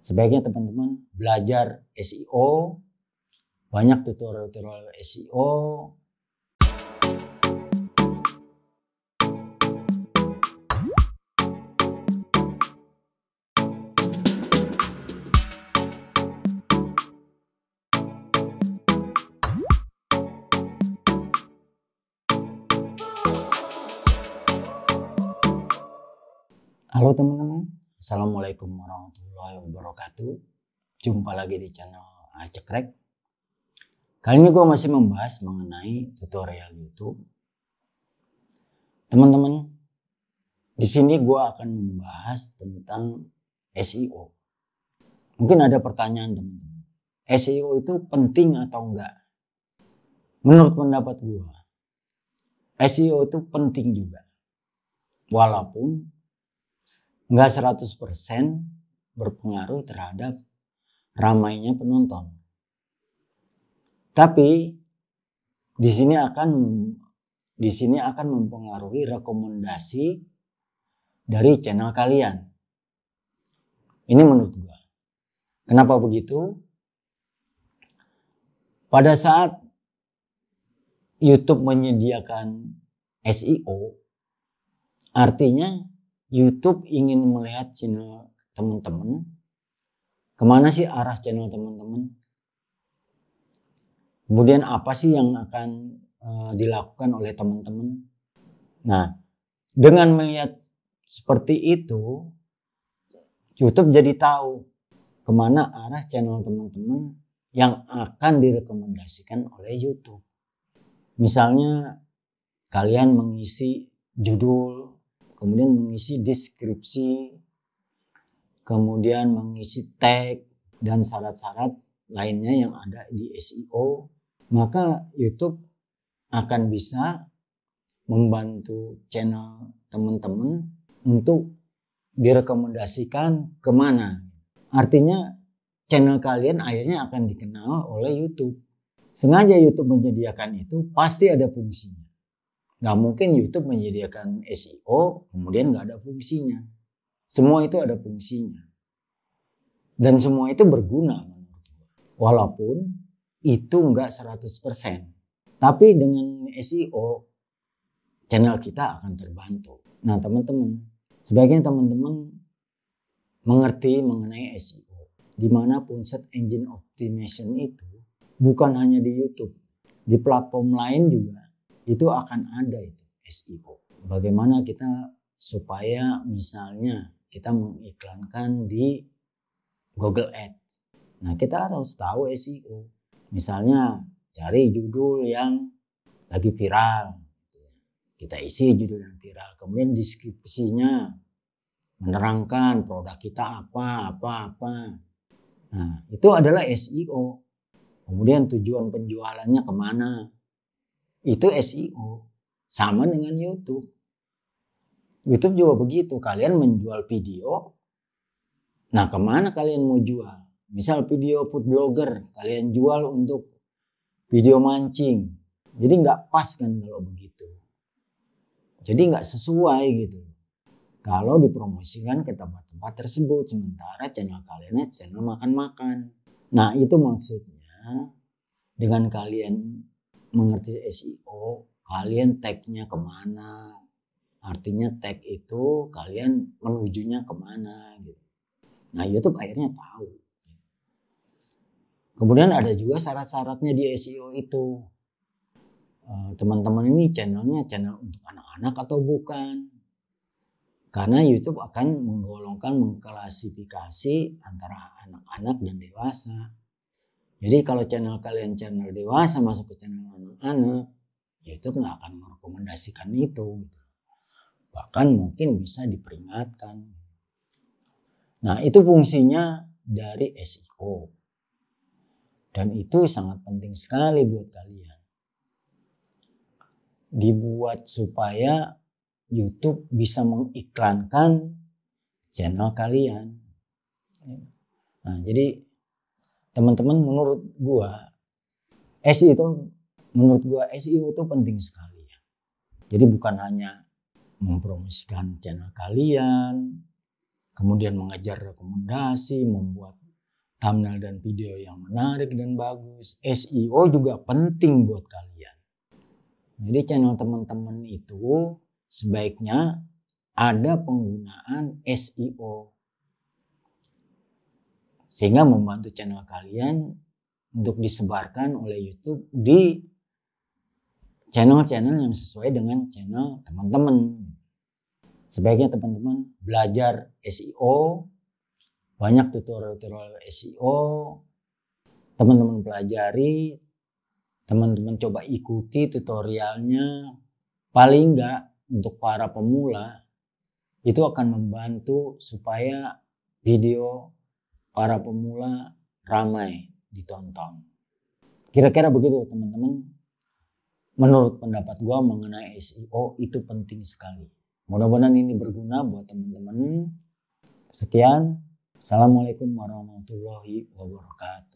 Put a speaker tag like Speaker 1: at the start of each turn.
Speaker 1: sebaiknya teman-teman belajar SEO, banyak tutorial-tutorial SEO. Halo teman-teman, Assalamualaikum warahmatullahi wabarakatuh. Jumpa lagi di channel Acekrek. Kali ini gue masih membahas mengenai tutorial YouTube. Teman-teman, di sini gue akan membahas tentang SEO. Mungkin ada pertanyaan teman-teman. SEO itu penting atau enggak? Menurut pendapat gue, SEO itu penting juga. Walaupun nggak 100% berpengaruh terhadap ramainya penonton. Tapi di sini akan di sini akan mempengaruhi rekomendasi dari channel kalian. Ini menurut gua. Kenapa begitu? Pada saat YouTube menyediakan SEO, artinya YouTube ingin melihat channel teman-teman, kemana sih arah channel teman-teman? Kemudian apa sih yang akan uh, dilakukan oleh teman-teman? Nah, dengan melihat seperti itu, YouTube jadi tahu kemana arah channel teman-teman yang akan direkomendasikan oleh YouTube. Misalnya kalian mengisi judul kemudian mengisi deskripsi, kemudian mengisi tag dan syarat-syarat lainnya yang ada di SEO, maka YouTube akan bisa membantu channel teman-teman untuk direkomendasikan kemana. Artinya channel kalian akhirnya akan dikenal oleh YouTube. Sengaja YouTube menyediakan itu pasti ada fungsinya. Nggak mungkin YouTube menyediakan SEO, kemudian nggak ada fungsinya. Semua itu ada fungsinya. Dan semua itu berguna menurut gue. Walaupun itu nggak 100%. Tapi dengan SEO, channel kita akan terbantu. Nah teman-teman, sebaiknya teman-teman mengerti mengenai SEO. Dimanapun set engine optimization itu bukan hanya di YouTube. Di platform lain juga itu akan ada itu SEO. Bagaimana kita supaya misalnya kita mengiklankan di Google Ads. Nah, kita harus tahu SEO. Misalnya cari judul yang lagi viral. Gitu ya. Kita isi judul yang viral. Kemudian deskripsinya menerangkan produk kita apa, apa, apa. Nah, itu adalah SEO. Kemudian tujuan penjualannya kemana. Itu SEO. Sama dengan YouTube. YouTube juga begitu. Kalian menjual video. Nah kemana kalian mau jual? Misal video food blogger. Kalian jual untuk video mancing. Jadi nggak pas kan kalau begitu. Jadi nggak sesuai gitu. Kalau dipromosikan ke tempat-tempat tersebut. Sementara channel kalian channel makan-makan. Nah itu maksudnya dengan kalian mengerti SEO, kalian tagnya kemana? Artinya tag itu kalian menujunya kemana gitu. Nah YouTube akhirnya tahu. Kemudian ada juga syarat-syaratnya di SEO itu. Eh, teman-teman ini channelnya channel untuk anak-anak atau bukan? Karena YouTube akan menggolongkan, mengklasifikasi antara anak-anak dan dewasa jadi kalau channel kalian channel dewasa masuk ke channel anak-anak, YouTube ya nggak akan merekomendasikan itu. Gitu. Bahkan mungkin bisa diperingatkan. Nah itu fungsinya dari SEO. Dan itu sangat penting sekali buat kalian. Dibuat supaya YouTube bisa mengiklankan channel kalian. Nah jadi teman-teman menurut gua SI itu menurut gua SEO itu penting sekali ya. Jadi bukan hanya mempromosikan channel kalian, kemudian mengajar rekomendasi, membuat thumbnail dan video yang menarik dan bagus. SEO juga penting buat kalian. Jadi channel teman-teman itu sebaiknya ada penggunaan SEO sehingga membantu channel kalian untuk disebarkan oleh YouTube di
Speaker 2: channel-channel
Speaker 1: yang sesuai dengan channel teman-teman. Sebaiknya teman-teman belajar SEO, banyak tutorial-tutorial SEO, teman-teman pelajari, teman-teman coba ikuti tutorialnya, paling enggak untuk para pemula itu akan membantu supaya video para pemula ramai ditonton. Kira-kira begitu teman-teman. Menurut pendapat gue mengenai SEO itu penting sekali. Mudah-mudahan ini berguna buat teman-teman. Sekian. Assalamualaikum warahmatullahi wabarakatuh.